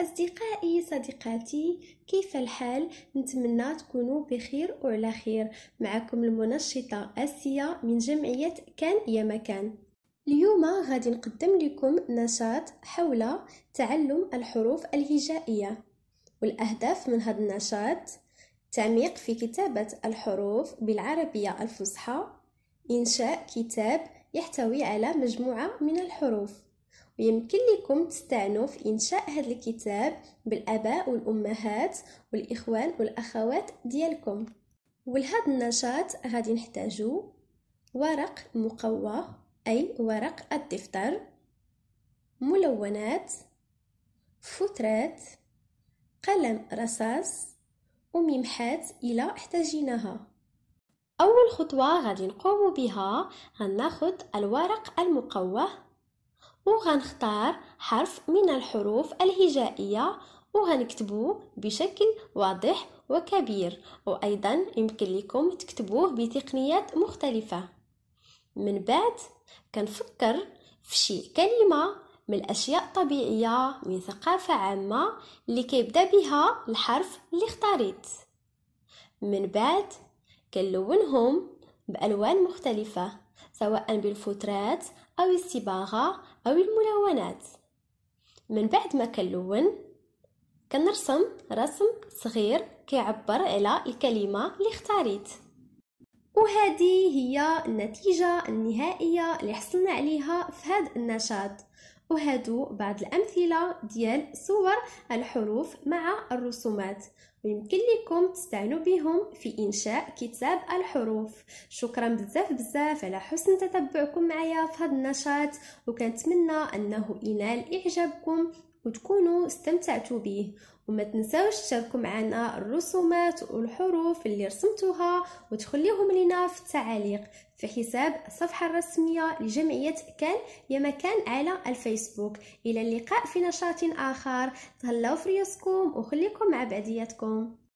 أصدقائي صديقاتي كيف الحال؟ نتمنى تكونوا بخير وعلى خير معكم المنشطة آسيا من جمعية كان يا مكان اليوم غادي نقدم لكم نشاط حول تعلم الحروف الهجائية والأهداف من هذا النشاط تعميق في كتابة الحروف بالعربية الفصحى إنشاء كتاب يحتوي على مجموعة من الحروف ويمكن لكم تستعنوا في إنشاء هذا الكتاب بالآباء والأمهات والإخوان والأخوات ديالكم ولهذا النشاط غادي نحتاجو ورق مقوى أي ورق الدفتر ملونات فترات قلم رصاص وممحات إلى احتاجيناها أول خطوة غادي نقوم بها غناخد الورق المقوه وغنختار حرف من الحروف الهجائية وغنكتبوه بشكل واضح وكبير وأيضا يمكن لكم تكتبوه بتقنيات مختلفة من بعد كنفكر في شي كلمة من الأشياء الطبيعية من ثقافة عامة اللي كيبدا بها الحرف اللي اختاريت من بعد كنلونهم بألوان مختلفة سواء بالفترات أو الصباغة أو الملونات من بعد ما كنلون كنرسم رسم صغير كيعبر على الكلمة اللي اختاريت وهذه هي النتيجة النهائية اللي حصلنا عليها في هذا النشاط وهادو بعض الأمثلة ديال صور الحروف مع الرسومات ويمكن لكم تستعنوا بهم في إنشاء كتاب الحروف شكرا بزاف بزاف على حسن تتبعكم معايا في هذا النشاط وكنتمنى أنه ينال إعجابكم وتكونوا استمتعتوا به وما تنساوش تشاركوا معنا الرسومات والحروف اللي رسمتوها وتخليهم لنا في التعاليق في حساب الصفحة الرسمية لجمعية كان يا مكان على الفيسبوك إلى اللقاء في نشاط آخر تهلاو في ريوسكم وخليكم مع بعضياتكم